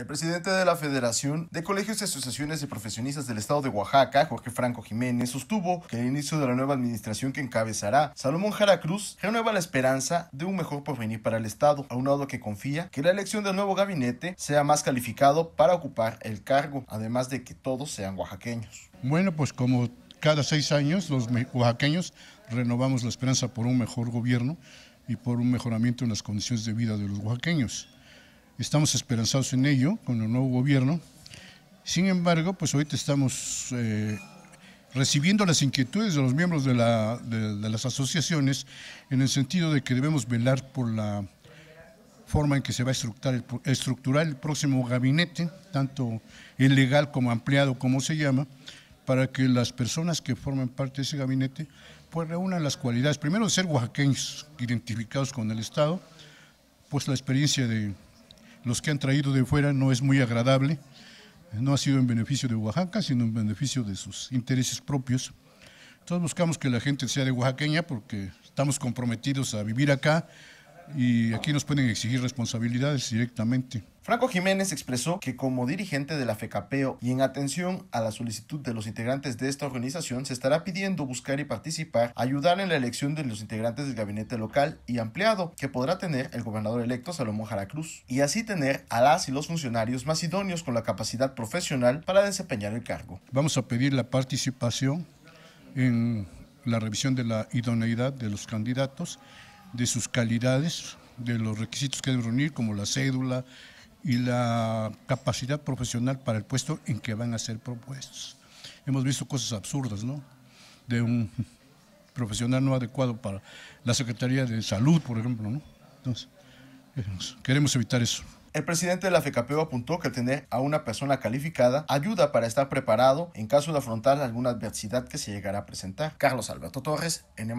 El presidente de la Federación de Colegios y Asociaciones de Profesionistas del Estado de Oaxaca, Jorge Franco Jiménez, sostuvo que el inicio de la nueva administración que encabezará Salomón Jara Cruz renueva la esperanza de un mejor porvenir para el Estado, a aunado que confía que la elección del nuevo gabinete sea más calificado para ocupar el cargo, además de que todos sean oaxaqueños. Bueno, pues como cada seis años los oaxaqueños renovamos la esperanza por un mejor gobierno y por un mejoramiento en las condiciones de vida de los oaxaqueños. Estamos esperanzados en ello con el nuevo gobierno. Sin embargo, pues ahorita estamos eh, recibiendo las inquietudes de los miembros de, las asociaciones en el sentido de que debemos velar por la forma en que se va a estructurar el, estructurar el próximo gabinete, tanto el legal como ampliado, como se llama, para que las personas que formen parte de ese gabinete pues reúnan las cualidades, primero de ser oaxaqueños identificados con el Estado, pues la experiencia de los que han traído de fuera no es muy agradable. No ha sido en beneficio de Oaxaca, sino en beneficio de sus intereses propios. Entonces buscamos que la gente sea de oaxaqueña porque estamos comprometidos a vivir acá, y aquí nos pueden exigir responsabilidades directamente. Franco Jiménez expresó que como dirigente de la FECAPEO y en atención a la solicitud de los integrantes de esta organización, se estará pidiendo buscar y participar, ayudar en la elección de los integrantes del gabinete local y ampliado que podrá tener el gobernador electo Salomón Cruz... y así tener a las y los funcionarios más idóneos con la capacidad profesional para desempeñar el cargo. Vamos a pedir la participación en la revisión de la idoneidad de los candidatos de sus calidades, de los requisitos que deben reunir, como la cédula y la capacidad profesional para el puesto en que van a ser propuestos. Hemos visto cosas absurdas, ¿no? De un profesional no adecuado para la Secretaría de Salud, por ejemplo, ¿no? Entonces, queremos evitar eso. El presidente de la FECAPEO apuntó que tener a una persona calificada ayuda para estar preparado en caso de afrontar alguna adversidad que se llegará a presentar. Carlos Alberto Torres, N.